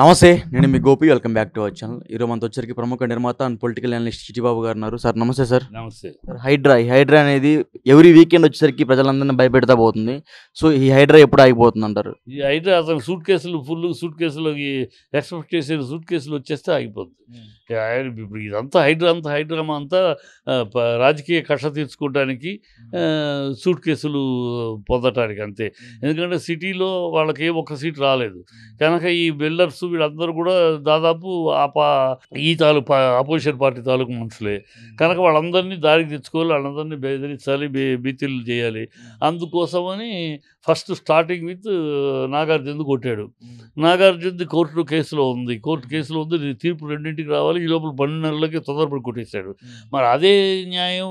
నమస్తే నేను మీ Gopi welcome back to our channel ఈరోజు మనతో వచ్చరికి ప్రముఖ నిర్మాత అండ్ పొలిటికల్ అనలిస్ట్ చిటిబాబు గారు ఉన్నారు సార్ నమస్తే సార్ నమస్తే సార్ హైడ్రా ఈ హైడ్రా అనేది ఎవ్రీ వీకెండ్ వచ్చేసరికి ప్రజలందరినీ భయపెడతా పోతుంది సో ఈ హైడ్రా ఎప్పుడు ఆగిపోతుంది అంటారు ఈ హైడ్రా అసలు సూట్ కేసులు ఫుల్ సూట్ కేసులు ఎక్స్పెక్ట్ చేసే సూట్ కేసులు వచ్చేస్తే ఆగిపోతుంది hmm. ఇప్పుడు ఇదంతా హైడ్రా అంతా హైడ్రామా అంతా రాజకీయ కక్ష తీర్చుకోవడానికి సూట్ hmm. కేసులు పొందటానికి అంతే hmm. ఎందుకంటే సిటీలో వాళ్ళకి ఒక్క సీట్ రాలేదు కనుక ఈ బిల్డర్స్ వీళ్ళందరూ కూడా దాదాపు ఆ పా ఈ తాలూకు అపోజిషన్ పార్టీ తాలూకు మనుషులే కనుక వాళ్ళందరినీ దారికి తెచ్చుకోవాలి వాళ్ళందరినీ బెదిరించాలి బీ బీతిలు చేయాలి అందుకోసమని ఫస్ట్ స్టార్టింగ్ విత్ నాగార్జునది కొట్టాడు నాగార్జునది కోర్టులో కేసులో ఉంది కోర్టు కేసులో ఉంది తీర్పు రెండింటికి రావాలి ఈ లోపల పన్నెండు నెలలకి తొందరపడి కొట్టేశాడు మరి అదే న్యాయం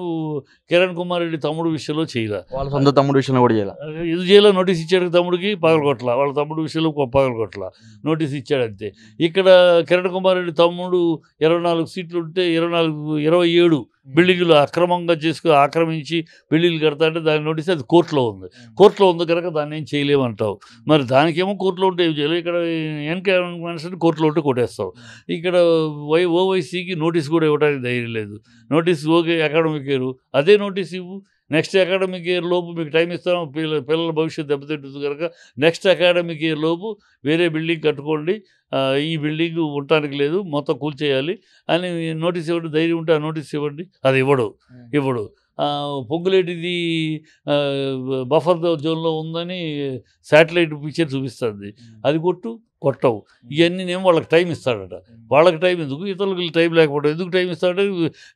కిరణ్ కుమార్ రెడ్డి తమ్ముడు విషయంలో చేయలే వాళ్ళ సొంత తమ్ముడు విషయంలో కూడా చేయాలి ఇది చేయాలి నోటీస్ ఇచ్చాడు తమ్ముడికి పగలగొట్టల వాళ్ళ తమ్ముడు విషయంలో పగలగొట్టల నోటీస్ ఇచ్చాడు అంతే ఇక్కడ కిరణ్ కుమార్ రెడ్డి తమ్ముడు ఇరవై నాలుగు సీట్లు ఉంటే ఇరవై నాలుగు ఇరవై ఏడు బిల్డింగ్లు అక్రమంగా చేసుకుని ఆక్రమించి బిల్డింగ్లు కడతా అంటే దాని నోటీస్ అది కోర్టులో ఉంది కోర్టులో ఉంది కనుక దాన్ని ఏం చేయలేమంటావు మరి దానికేమో కోర్టులో ఉంటే ఏం చేయలేదు ఇక్కడ ఎన్కే మనిషిని కోర్టులో ఉంటే కొట్టేస్తావు ఇక్కడ వై ఓవైసీకి నోటీస్ కూడా ఇవ్వడానికి ధైర్యం లేదు నోటీస్ ఓకే అకాడమిక్ అదే నోటీస్ ఇవ్వు నెక్స్ట్ అకాడమిక్ ఇయర్ లోపు మీకు టైం ఇస్తాము పిల్ల పిల్లల భవిష్యత్తు దెబ్బతింటుంది కనుక నెక్స్ట్ అకాడమిక్ ఇయర్ లోపు వేరే బిల్డింగ్ కట్టుకోండి ఈ బిల్డింగ్ ఉండటానికి లేదు మొత్తం కూల్చేయాలి అని నోటీస్ ఇవ్వండి ధైర్యం ఉంటే ఆ నోటీస్ ఇవ్వండి అది ఇవ్వడు hmm. ఇవ్వడు పొంగులేటిది బఫర్ జోన్లో ఉందని శాటిలైట్ పిక్చర్ చూపిస్తుంది అది కొట్టు కొట్టవు ఇవన్నీ నేను వాళ్ళకి టైం ఇస్తాడట వాళ్ళకి టైం ఎందుకు ఇతరులకి టైం లేకపోవడం ఎందుకు టైం ఇస్తాడు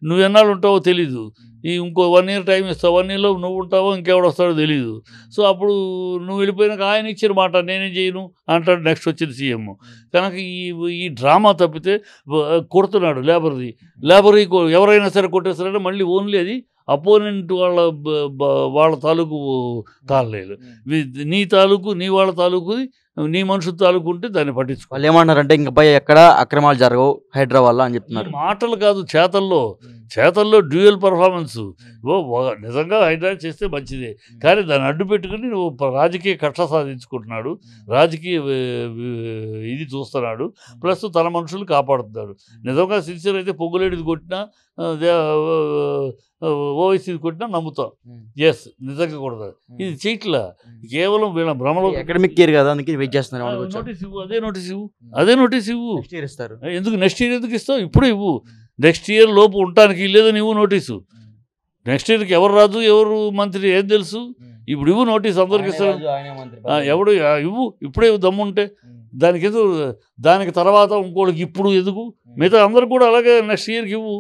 నువ్వు ఎన్నాళ్ళు ఉంటావో తెలీదు ఈ ఇంకో వన్ ఇయర్ టైం ఇస్తావు వన్ ఇయర్లో నువ్వు ఉంటావో ఇంకెవడు వస్తాడో తెలియదు సో అప్పుడు నువ్వు వెళ్ళిపోయినాక ఆయన ఇచ్చిన మాట నేనేం చేయను అంటాడు నెక్స్ట్ వచ్చింది సీఎం కనుక ఈ ఈ డ్రామా తప్పితే కొడుతున్నాడు లేబర్ది లేబర్ ఎవరైనా సరే కొట్టేస్తారంటే మళ్ళీ ఓన్లీ అది అపోనెంట్ వాళ్ళ వాళ్ళ తాలూకు తాళలేదు నీ తాలూకు నీ వాళ్ళ తాలూకు నీ మనుషుల తాలూకు ఉంటే దాన్ని పట్టించుకోవాలి ఏమంటారంటే ఇంకా పై ఎక్కడ అక్రమాలు జరగవు హైదరాబాద్లో అని చెప్తున్నారు మాటలు కాదు చేతల్లో చేతల్లో డ్యూయల్ పర్ఫార్మెన్స్ ఓ నిజంగా హైదరాబాద్ చేస్తే మంచిదే కానీ దాన్ని అడ్డు పెట్టుకుని నువ్వు రాజకీయ కక్ష సాధించుకుంటున్నాడు రాజకీయ ఇది చూస్తున్నాడు ప్లస్ తన మనుషులు కాపాడుతున్నాడు నిజంగా సిన్సియర్ అయితే పొంగులేడిది కొట్టినా ఓవైసీది కొట్టినా నమ్ముతాం ఎస్ నిజంగా కూడా ఇది చీట్ల కేవలం వీళ్ళ భ్రమలో అకాడమిక్ కేర్ కదా అందుకే వెయిట్ చేస్తున్నారు నోటీస్ ఇవ్వు అదే నోటీస్ ఇవ్వు అదే నోటీస్ ఇవ్వు ఇస్తారు ఎందుకు నెక్స్ట్ ఇయర్ ఎందుకు ఇస్తావు ఇప్పుడు ఇవ్వు నెక్స్ట్ ఇయర్ లోపు ఉండటానికి లేదు నువ్వు నోటీసు నెక్స్ట్ ఇయర్కి ఎవరు రాదు ఎవరు మంత్రి ఏం తెలుసు ఇప్పుడు ఇవ్వు నోటీస్ అందరికి ఇస్తారు ఎవడు ఇవ్వు ఇప్పుడే దమ్ముంటే దానికి ఎందుకు దానికి తర్వాత ఇంకోటికి ఇప్పుడు ఎందుకు మిగతా అందరు కూడా అలాగే నెక్స్ట్ ఇయర్కి ఇవ్వు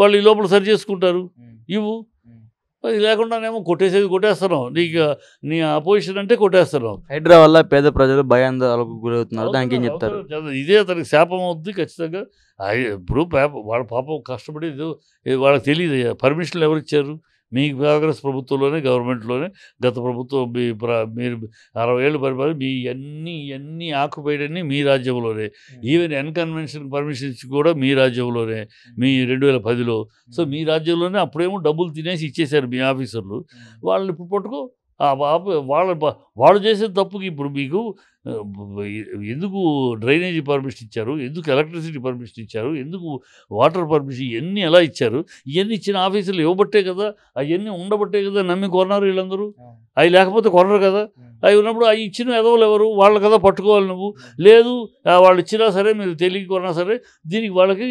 వాళ్ళు ఈ లోపల సరి చేసుకుంటారు ఇవ్వు మరి లేకుండానేమో కొట్టేసేది కొట్టేస్తున్నాం నీకు నీ ఆపోజిషన్ అంటే కొట్టేస్తున్నాం హైదరాబాద్ వల్ల పేద ప్రజలు భయాందోళనకు గురవుతున్నారు దానికి ఏం చెప్తారు ఇదే అతనికి శాపం అవుద్ది ఖచ్చితంగా ఇప్పుడు వాళ్ళ పాపం కష్టపడి వాళ్ళకి తెలియదు పర్మిషన్లు ఎవరు ఇచ్చారు మీ కాంగ్రెస్ ప్రభుత్వంలోనే గవర్నమెంట్లోనే గత ప్రభుత్వం మీ మీరు అరవై ఏళ్ళు పరిపాలన మీ అన్ని అన్ని ఆక్యుపైడ్ అన్ని మీ రాజ్యంలోనే ఈవెన్ ఎన్కన్వెన్షన్ పర్మిషన్ ఇచ్చి కూడా మీ రాజ్యంలోనే మీ రెండు వేల పదిలో సో మీ రాజ్యంలోనే అప్పుడేమో డబ్బులు తినేసి ఇచ్చేశారు మీ ఆఫీసర్లు వాళ్ళని ఇప్పుడు పట్టుకో వాళ్ళ వాళ్ళు చేసే తప్పుకి ఇప్పుడు మీకు ఎందుకు డ్రైనేజీ పర్మిషన్ ఇచ్చారు ఎందుకు ఎలక్ట్రిసిటీ పర్మిషన్ ఇచ్చారు ఎందుకు వాటర్ పర్మిషన్ ఇవన్నీ ఎలా ఇచ్చారు ఇవన్నీ ఇచ్చిన ఆఫీసులు ఇవ్వబట్టే కదా అవన్నీ ఉండబట్టే కదా నమ్మి కొన్నారు వీళ్ళందరూ అవి లేకపోతే కొనరు కదా అవి ఉన్నప్పుడు అవి ఇచ్చిన ఎదవలు ఎవరు వాళ్ళ కదా పట్టుకోవాలి నువ్వు లేదు వాళ్ళు ఇచ్చినా సరే మీరు తెలియకున్నా సరే దీనికి వాళ్ళకి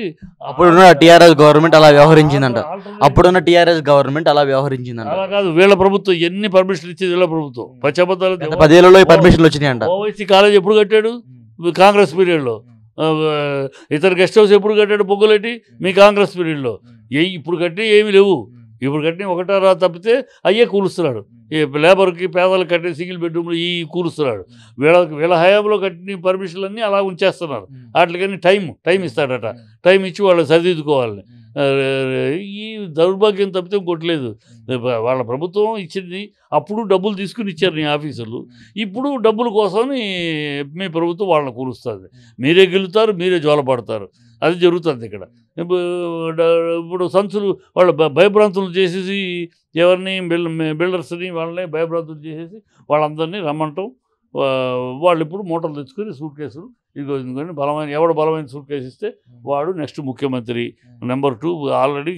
అప్పుడున్న టీఆర్ఎస్ గవర్నమెంట్ అలా వ్యవహరించిందంట అప్పుడున్న టీఆర్ఎస్ గవర్నమెంట్ అలా వ్యవహరించిందంట అలా కాదు వీళ్ళ ప్రభుత్వం ఎన్ని పర్మిషన్లు ఇచ్చేది వీళ్ళ ప్రభుత్వం పచ్చబద్దాలు పదేళ్ళలో పర్మిషన్లు వచ్చినాయంట ఓవైసీ కాలేజ్ ఎప్పుడు కట్టాడు కాంగ్రెస్ పీరియడ్లో ఇతర గెస్ట్ హౌస్ ఎప్పుడు కట్టాడు పొగ్గులెట్టి మీ కాంగ్రెస్ పీరియడ్లో ఏ ఇప్పుడు కట్టి ఏమి లేవు ఇప్పుడు కట్టిన ఒకటారా తప్పితే అయ్యే కూలుస్తున్నాడు ఈ లేబర్కి పేదలు కట్టిన సింగిల్ బెడ్రూమ్లు ఈ కూలుస్తున్నాడు వీళ్ళకి వీళ్ళ హయాంలో కట్టిన పర్మిషన్లన్నీ అలా ఉంచేస్తున్నారు వాటికని టైం టైం ఇస్తాడట టైం ఇచ్చి వాళ్ళు సరిదిద్దుకోవాలని ఈ దౌర్భాగ్యం తప్పితే కొట్టలేదు వాళ్ళ ప్రభుత్వం ఇచ్చింది అప్పుడు డబ్బులు తీసుకుని ఇచ్చారు నీ ఆఫీసర్లు ఇప్పుడు డబ్బుల కోసమని మీ ప్రభుత్వం వాళ్ళని కూరుస్తుంది మీరే గెలుతారు మీరే జోలపడతారు అది జరుగుతుంది ఇక్కడ ఇప్పుడు సంచులు వాళ్ళ భయభ్రాంతులు చేసేసి ఎవరిని బిల్డర్స్ని వాళ్ళని భయభ్రాంతులు చేసేసి వాళ్ళందరినీ రమ్మంటాం వాళ్ళు ఇప్పుడు మోటార్లు తెచ్చుకొని సూట్ కేసులు ఇంకో ఎందుకని బలమైన ఎవడు బలమైన సూట్ కేసు ఇస్తే వాడు నెక్స్ట్ ముఖ్యమంత్రి number two already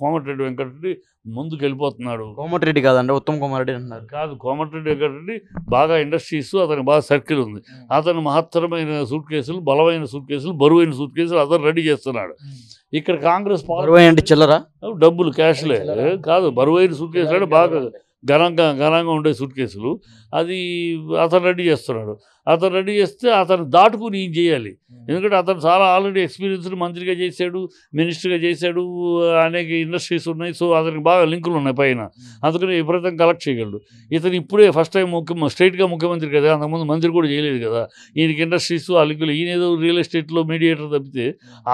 Komatireddy Venkat Reddy ముందుకు వెళ్ళిపోతున్నాడు కోమటిరెడ్డి కాదండి ఉత్తమ్ రెడ్డి అన్నారు కాదు కోమటిరెడ్డి వెంకటరెడ్డి బాగా ఇండస్ట్రీస్ అతనికి బాగా సర్కిల్ ఉంది అతను మహత్తరమైన సూట్ కేసులు బలమైన సూట్ కేసులు బరువైన సూట్ కేసులు అతను రెడీ చేస్తున్నాడు ఇక్కడ కాంగ్రెస్ అంటే చిల్లరా డబ్బులు క్యాష్లే కాదు బరువైన సూట్ కేసులు అంటే బాగా ఘనంగా ఘనంగా ఉండే సూట్ కేసులు అది అతను రెడీ చేస్తున్నాడు అతను రెడీ చేస్తే అతను దాటుకుని ఏం చేయాలి ఎందుకంటే అతను చాలా ఆల్రెడీ ఎక్స్పీరియన్స్డ్ మంత్రిగా చేశాడు మినిస్టర్గా చేశాడు అనేక ఇండస్ట్రీస్ ఉన్నాయి సో అతనికి బాగా లింకులు ఉన్నాయి పైన అందుకని విపరీతం కలెక్ట్ చేయగలడు ఇతను ఇప్పుడే ఫస్ట్ టైం ముఖ్య స్టేట్గా ముఖ్యమంత్రి కదా అంతకుముందు మంత్రి కూడా చేయలేదు కదా ఈయనకి ఇండస్ట్రీస్ ఆ లింకులు ఈయన ఏదో రియల్ ఎస్టేట్లో మీడియేటర్ తప్పితే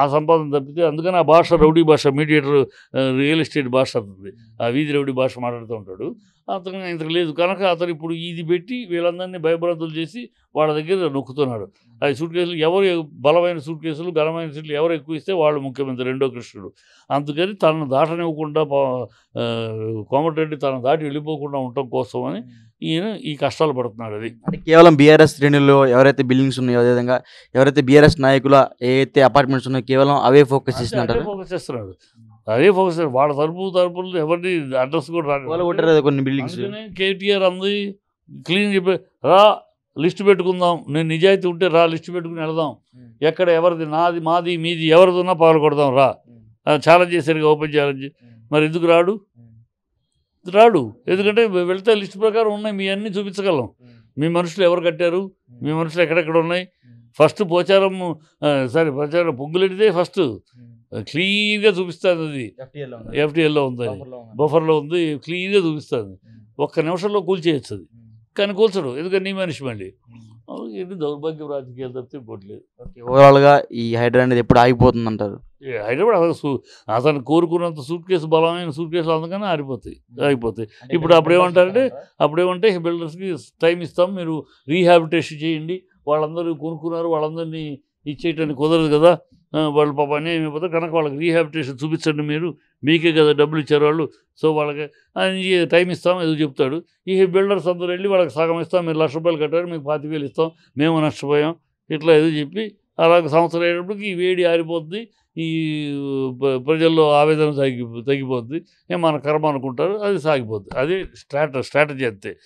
ఆ సంపాదన తప్పితే అందుకని ఆ భాష రౌడీ భాష మీడియేటర్ రియల్ ఎస్టేట్ భాష అవుతుంది ఆ వీధి రౌడీ భాష మాట్లాడుతూ ఉంటాడు అతను ఇంతకు లేదు కనుక అతను ఇప్పుడు ఇది పెట్టి వీళ్ళందరినీ భయభ్రాంతులు చేసి వాళ్ళ దగ్గర నొక్కుతున్నాడు hmm. అది సూట్ కేసులు ఎవరు బలమైన సూట్ కేసులు ఘనమైన సీట్లు ఎవరు ఎక్కువ ఇస్తే వాళ్ళు ముఖ్యమంత్రి రెండో కృష్ణుడు అందుకని తనను దాటనివ్వకుండా కోమటిరెడ్డి తనను దాటి వెళ్ళిపోకుండా ఉండటం కోసమని hmm. ఈయన ఈ కష్టాలు పడుతున్నాడు అది అంటే కేవలం బీఆర్ఎస్ శ్రేణుల్లో ఎవరైతే బిల్డింగ్స్ ఉన్నాయో అదేవిధంగా ఎవరైతే బీఆర్ఎస్ నాయకుల ఏదైతే అపార్ట్మెంట్స్ ఉన్నాయో కేవలం అవే ఫోకస్ చేస్తున్నారు ఫోకస్ చేస్తున్నాడు hmm. అదే ఫోకస్ వాళ్ళ తరపు తరపులు ఎవరిని అడ్రస్ కూడా రాలేదు కొన్ని బిల్డింగ్స్ కేటీఆర్ అంది క్లీన్ చెప్పి రా లిస్ట్ పెట్టుకుందాం నేను నిజాయితీ ఉంటే రా లిస్ట్ పెట్టుకుని వెళదాం ఎక్కడ ఎవరిది నాది మాది మీది ఎవరిదున్నా పాల్గొడదాం రా ఛాలెంజ్ చేశారు ఓపెన్ ఛాలెంజ్ మరి ఎందుకు రాడు రాడు ఎందుకంటే వెళ్తే లిస్ట్ ప్రకారం ఉన్నాయి మీ అన్నీ చూపించగలం మీ మనుషులు ఎవరు కట్టారు మీ మనుషులు ఎక్కడెక్కడ ఉన్నాయి ఫస్ట్ పోచారం సారీ పోచారం పొంగులెడితే ఫస్ట్ క్లీన్గా చూపిస్తుంది అది ఎఫ్టీఎల్లో ఉంది అది బఫర్లో ఉంది క్లీన్గా చూపిస్తుంది ఒక్క నిమిషంలో కూల్చేయచ్చు అది కానీ కూల్చడు ఎందుకంటే నీ మనిషి మళ్ళీ ఇది దౌర్భాగ్యం రాజకీయాలు తప్పితే పోట్లేదు ఓవరాల్గా ఈ హైడ్రా అనేది ఎప్పుడు ఆగిపోతుంది అంటారు హైదరాబాద్ అతను కోరుకున్నంత సూట్ కేసు బలమైన సూట్ కేసులు అందుకనే ఆగిపోతాయి ఆగిపోతాయి ఇప్పుడు అప్పుడేమంటారంటే ఏమంటారంటే అప్పుడు బిల్డర్స్కి టైం ఇస్తాం మీరు రీహాబిటేషన్ చేయండి వాళ్ళందరూ కొనుక్కున్నారు వాళ్ళందరినీ ఇచ్చేయటానికి కుదరదు కదా వాళ్ళు పాప అన్యాయం అయిపోతారు కనుక వాళ్ళకి రీహాబిటేషన్ చూపించండి మీరు మీకే కదా డబ్బులు ఇచ్చారు వాళ్ళు సో వాళ్ళకి ఆయన టైం ఇస్తాం ఏదో చెప్తాడు ఈ బిల్డర్స్ అందరూ వెళ్ళి వాళ్ళకి సగం ఇస్తాం మీరు లక్ష రూపాయలు కట్టారు మీకు పాతి వేలు ఇస్తాం మేము నష్టపోయాం ఇట్లా ఏదో చెప్పి అలాగ సంవత్సరం అయ్యేటప్పటికి ఈ వేడి ఆరిపోతుంది ఈ ప్రజల్లో ఆవేదన తగ్గి తగ్గిపోతుంది మన కర్మ అనుకుంటారు అది సాగిపోద్ది అది స్ట్రాట స్ట్రాటజీ అంతే